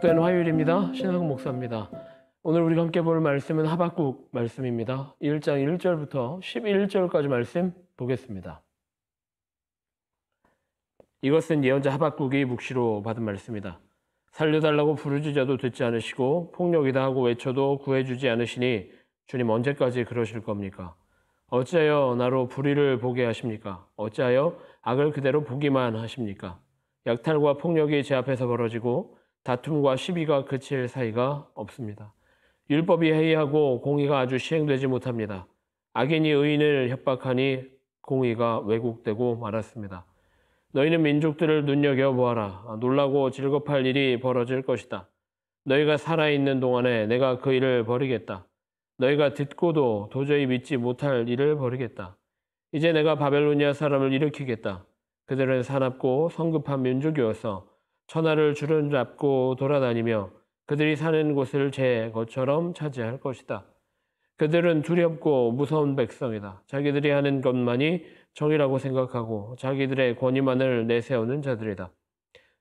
특별 화요일입니다. 신하국 목사입니다. 오늘 우리가 함께 볼 말씀은 하박국 말씀입니다. 1장 1절부터 11절까지 말씀 보겠습니다. 이것은 예언자 하박국이 묵시로 받은 말씀이다. 살려달라고 부르짖어도 듣지 않으시고 폭력이다 하고 외쳐도 구해주지 않으시니 주님 언제까지 그러실 겁니까? 어찌하여 나로 불의를 보게 하십니까? 어찌하여 악을 그대로 보기만 하십니까? 약탈과 폭력이 제 앞에서 벌어지고 다툼과 시비가 그칠 사이가 없습니다. 율법이 해이하고 공의가 아주 시행되지 못합니다. 악인이 의인을 협박하니 공의가 왜곡되고 말았습니다. 너희는 민족들을 눈여겨보아라. 놀라고 즐겁할 일이 벌어질 것이다. 너희가 살아있는 동안에 내가 그 일을 벌이겠다. 너희가 듣고도 도저히 믿지 못할 일을 벌이겠다. 이제 내가 바벨로니아 사람을 일으키겠다. 그들은 사납고 성급한 민족이어서 천하를 주름잡고 돌아다니며 그들이 사는 곳을 제 것처럼 차지할 것이다. 그들은 두렵고 무서운 백성이다. 자기들이 하는 것만이 정이라고 생각하고 자기들의 권위만을 내세우는 자들이다.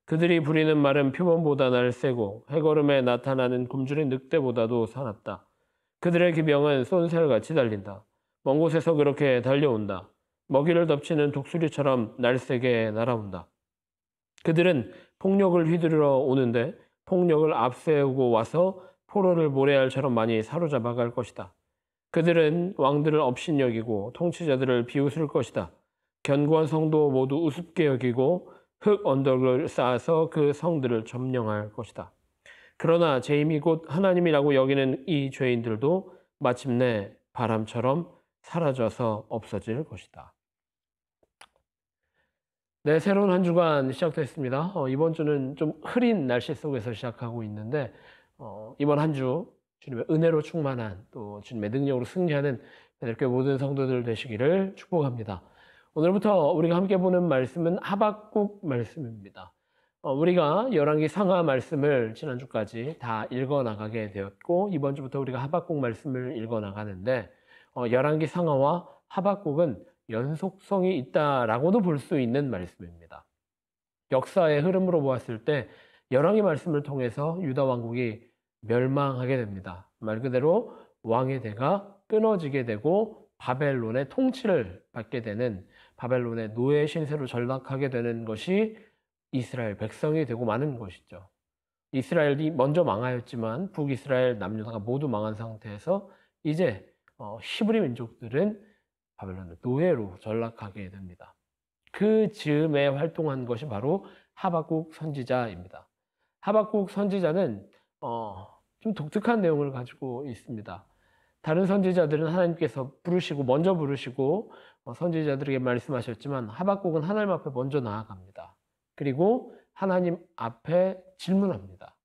그들이 부리는 말은 표범보다 날세고 해걸음에 나타나는 굶주린 늑대보다도 사납다. 그들의 기병은 쏜살같이 달린다. 먼 곳에서 그렇게 달려온다. 먹이를 덮치는 독수리처럼 날세게 날아온다. 그들은 폭력을 휘두르러 오는데 폭력을 앞세우고 와서 포로를 모래알처럼 많이 사로잡아 갈 것이다. 그들은 왕들을 업신여기고 통치자들을 비웃을 것이다. 견고한 성도 모두 우습게 여기고 흙 언덕을 쌓아서 그 성들을 점령할 것이다. 그러나 제임이 곧 하나님이라고 여기는 이 죄인들도 마침내 바람처럼 사라져서 없어질 것이다. 네, 새로운 한 주간 시작됐습니다. 어, 이번 주는 좀 흐린 날씨 속에서 시작하고 있는데 어, 이번 한 주 주님의 은혜로 충만한 또 주님의 능력으로 승리하는 하나님 모든 성도들 되시기를 축복합니다. 오늘부터 우리가 함께 보는 말씀은 하박국 말씀입니다. 어, 우리가 열왕기 상하 말씀을 지난 주까지 다 읽어 나가게 되었고 이번 주부터 우리가 하박국 말씀을 읽어 나가는데 어, 열왕기 상하와 하박국은 연속성이 있다라고도 볼 수 있는 말씀입니다. 역사의 흐름으로 보았을 때 열왕의 말씀을 통해서 유다 왕국이 멸망하게 됩니다. 말 그대로 왕의 대가 끊어지게 되고 바벨론의 통치를 받게 되는 바벨론의 노예 신세로 전락하게 되는 것이 이스라엘 백성이 되고 마는 것이죠. 이스라엘이 먼저 망하였지만 북이스라엘 남유다가 모두 망한 상태에서 이제 어, 히브리 민족들은 바벨론 노예로 전락하게 됩니다. 그 즈음에 활동한 것이 바로 하박국 선지자입니다. 하박국 선지자는 어, 좀 독특한 내용을 가지고 있습니다. 다른 선지자들은 하나님께서 부르시고 먼저 부르시고 어, 선지자들에게 말씀하셨지만 하박국은 하나님 앞에 먼저 나아갑니다. 그리고 하나님 앞에 질문합니다.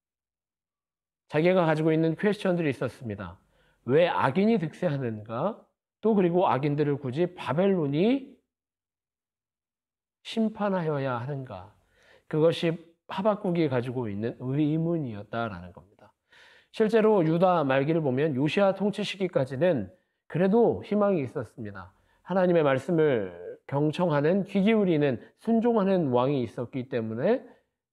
자기가 가지고 있는 퀘스천들이 있었습니다. 왜 악인이 득세하는가? 또 그리고 악인들을 굳이 바벨론이 심판하여야 하는가? 그것이 하박국이 가지고 있는 의문이었다라는 겁니다. 실제로 유다 말기를 보면 요시아 통치 시기까지는 그래도 희망이 있었습니다. 하나님의 말씀을 경청하는 귀 기울이는 순종하는 왕이 있었기 때문에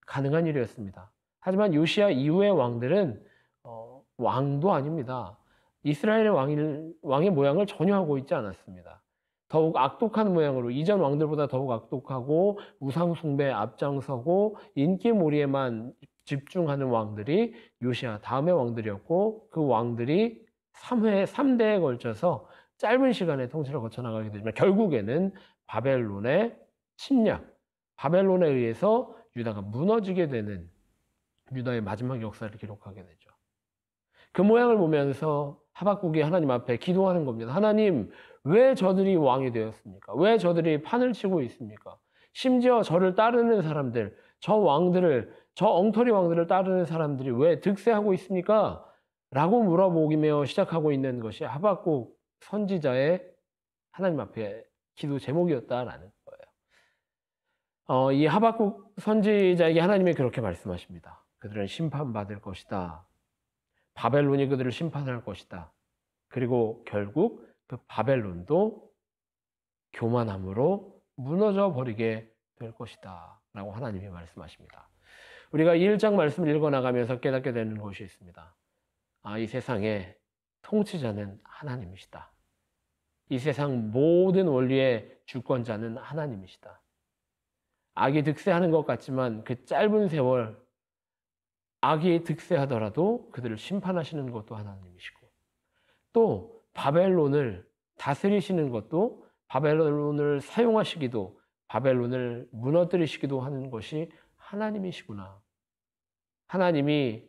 가능한 일이었습니다. 하지만 요시아 이후의 왕들은 어, 왕도 아닙니다. 이스라엘의 왕이 왕의 모양을 전혀 하고 있지 않았습니다. 더욱 악독한 모양으로 이전 왕들보다 더욱 악독하고 우상숭배에 앞장서고 인기몰이에만 집중하는 왕들이 요시아 다음의 왕들이었고 그 왕들이 3회 3대에 걸쳐서 짧은 시간에 통치를 거쳐 나가게 되지만 결국에는 바벨론의 침략, 바벨론에 의해서 유다가 무너지게 되는 유다의 마지막 역사를 기록하게 되죠. 그 모양을 보면서 하박국이 하나님 앞에 기도하는 겁니다. 하나님, 왜 저들이 왕이 되었습니까? 왜 저들이 판을 치고 있습니까? 심지어 저를 따르는 사람들, 저 왕들을, 저 엉터리 왕들을 따르는 사람들이 왜 득세하고 있습니까? 라고 물어보기며 시작하고 있는 것이 하박국 선지자의 하나님 앞에 기도 제목이었다라는 거예요. 어, 이 하박국 선지자에게 하나님이 그렇게 말씀하십니다. 그들은 심판받을 것이다. 바벨론이 그들을 심판할 것이다. 그리고 결국 그 바벨론도 교만함으로 무너져 버리게 될 것이다. 라고 하나님이 말씀하십니다. 우리가 1장 말씀을 읽어나가면서 깨닫게 되는 것이 있습니다. 아, 이 세상의 통치자는 하나님이시다. 이 세상 모든 원리의 주권자는 하나님이시다. 악이 득세하는 것 같지만 그 짧은 세월 악이 득세하더라도 그들을 심판하시는 것도 하나님이시고 또 바벨론을 다스리시는 것도 바벨론을 사용하시기도 바벨론을 무너뜨리시기도 하는 것이 하나님이시구나. 하나님이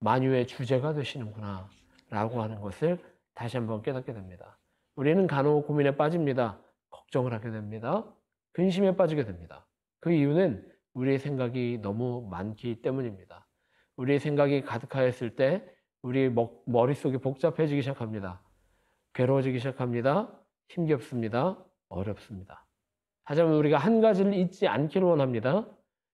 만유의 주제가 되시는구나. 라고 하는 것을 다시 한번 깨닫게 됩니다. 우리는 간혹 고민에 빠집니다. 걱정을 하게 됩니다. 근심에 빠지게 됩니다. 그 이유는 우리의 생각이 너무 많기 때문입니다. 우리의 생각이 가득하였을 때 우리 머릿속이 복잡해지기 시작합니다. 괴로워지기 시작합니다. 힘겹습니다. 어렵습니다. 하지만 우리가 한 가지를 잊지 않기를 원합니다.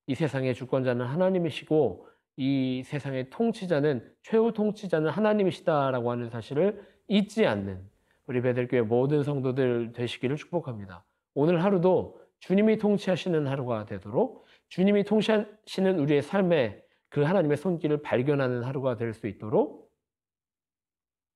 이 세상의 주권자는 하나님이시고 이 세상의 통치자는 최후 통치자는 하나님이시다라고 하는 사실을 잊지 않는 우리 베들교회 모든 성도들 되시기를 축복합니다. 오늘 하루도 주님이 통치하시는 하루가 되도록 주님이 통치하시는 우리의 삶에 그 하나님의 손길을 발견하는 하루가 될 수 있도록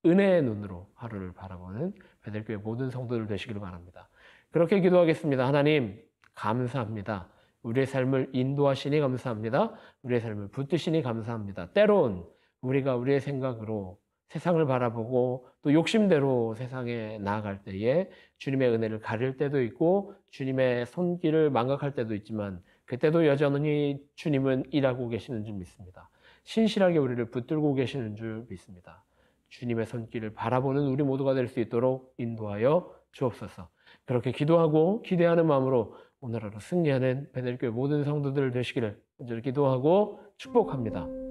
은혜의 눈으로 하루를 바라보는 베들교의 모든 성도들 되시기를 바랍니다. 그렇게 기도하겠습니다. 하나님 감사합니다. 우리의 삶을 인도하시니 감사합니다. 우리의 삶을 붙드시니 감사합니다. 때론 우리가 우리의 생각으로 세상을 바라보고 또 욕심대로 세상에 나아갈 때에 주님의 은혜를 가릴 때도 있고 주님의 손길을 망각할 때도 있지만 그때도 여전히 주님은 일하고 계시는 줄 믿습니다. 신실하게 우리를 붙들고 계시는 줄 믿습니다. 주님의 손길을 바라보는 우리 모두가 될 수 있도록 인도하여 주옵소서. 그렇게 기도하고 기대하는 마음으로 오늘 하루 승리하는 베델교회 모든 성도들 되시기를 기도하고 축복합니다.